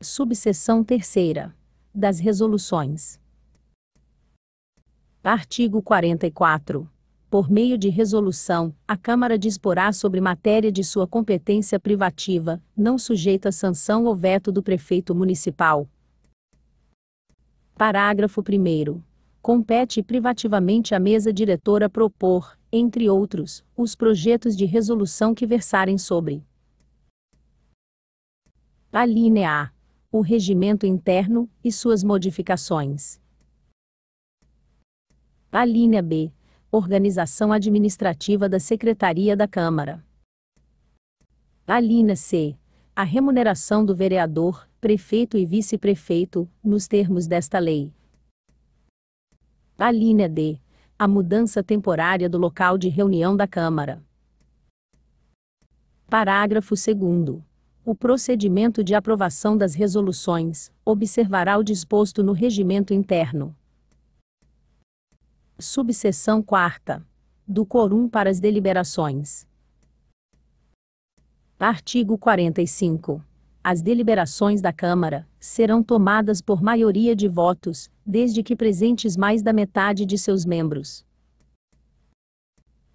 Subseção terceira. Das resoluções. Artigo 44. Por meio de resolução, a Câmara disporá sobre matéria de sua competência privativa, não sujeita a sanção ou veto do prefeito municipal. Parágrafo 1. Compete privativamente à mesa diretora propor, entre outros, os projetos de resolução que versarem sobre. Alínea A o regimento interno e suas modificações. A linha B. Organização administrativa da Secretaria da Câmara. A linha C. A remuneração do vereador, prefeito e vice-prefeito, nos termos desta lei. A linha D. A mudança temporária do local de reunião da Câmara. Parágrafo 2 o procedimento de aprovação das resoluções observará o disposto no regimento interno. Subseção 4. Do quorum para as deliberações. Artigo 45. As deliberações da Câmara serão tomadas por maioria de votos, desde que presentes mais da metade de seus membros.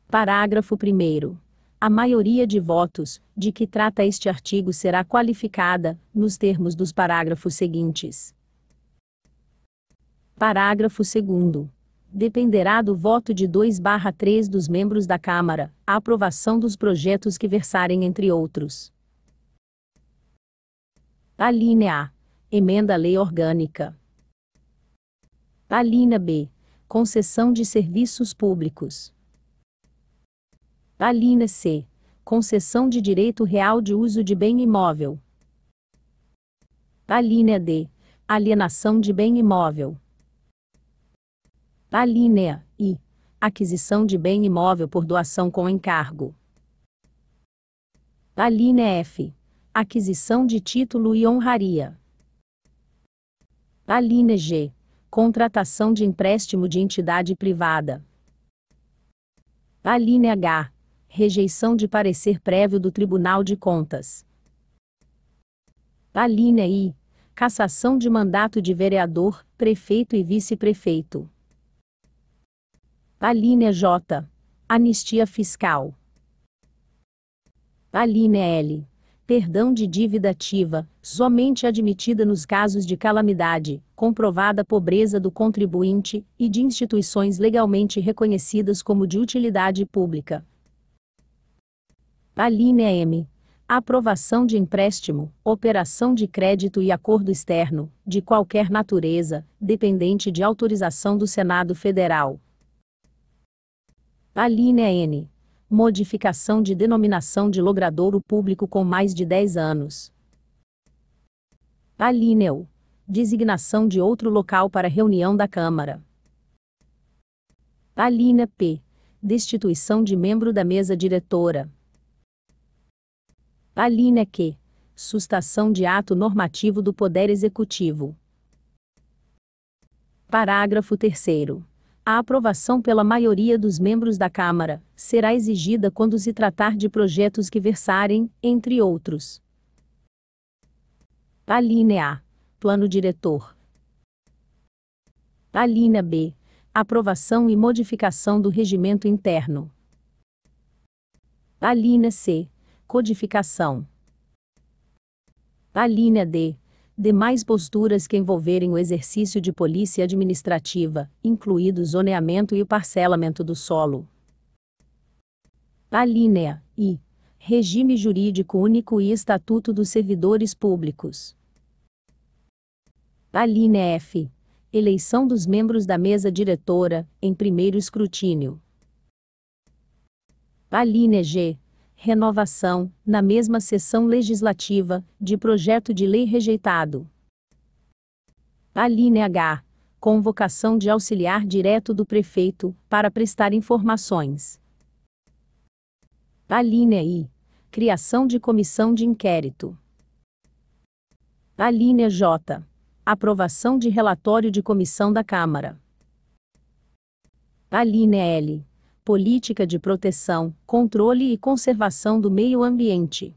Parágrafo 1. A maioria de votos, de que trata este artigo será qualificada, nos termos dos parágrafos seguintes. Parágrafo 2 dependerá do voto de 2/3 dos membros da Câmara, a aprovação dos projetos que versarem entre outros. Alínea A. Emenda à Lei Orgânica. Alínea B. Concessão de serviços públicos. Alina C. Concessão de direito real de uso de bem imóvel. Alínea D. Alienação de bem imóvel. Alínea I. Aquisição de bem imóvel por doação com encargo. Alínea F. Aquisição de título e honraria. Alínea G. Contratação de empréstimo de entidade privada. Alínea H Rejeição de parecer prévio do Tribunal de Contas. Alínea I. Cassação de mandato de vereador, prefeito e vice-prefeito. Alínea J. Anistia fiscal. Alínea L. Perdão de dívida ativa, somente admitida nos casos de calamidade, comprovada pobreza do contribuinte e de instituições legalmente reconhecidas como de utilidade pública. Tá Alínea né, M. Aprovação de empréstimo, operação de crédito e acordo externo, de qualquer natureza, dependente de autorização do Senado Federal. Tá Alínea né, N. Modificação de denominação de logradouro público com mais de 10 anos. Tá Alínea né, U. Designação de outro local para reunião da Câmara. Alínea P. Destituição de membro da mesa diretora. Alínea é Q. Sustação de ato normativo do Poder Executivo. Parágrafo 3. A aprovação pela maioria dos membros da Câmara será exigida quando se tratar de projetos que versarem, entre outros. Alínea A. Plano Diretor. Alínea B. Aprovação e modificação do regimento interno. Alínea C. Codificação. A linha D. Demais posturas que envolverem o exercício de polícia administrativa, incluído o zoneamento e o parcelamento do solo. A linha I. Regime Jurídico Único e Estatuto dos Servidores Públicos. A linha F. Eleição dos membros da mesa diretora, em primeiro escrutínio. A linha G renovação, na mesma sessão legislativa, de projeto de lei rejeitado. Alínea H. Convocação de auxiliar direto do prefeito, para prestar informações. Alínea I. Criação de comissão de inquérito. Alínea J. Aprovação de relatório de comissão da Câmara. Alínea L política de proteção, controle e conservação do meio ambiente.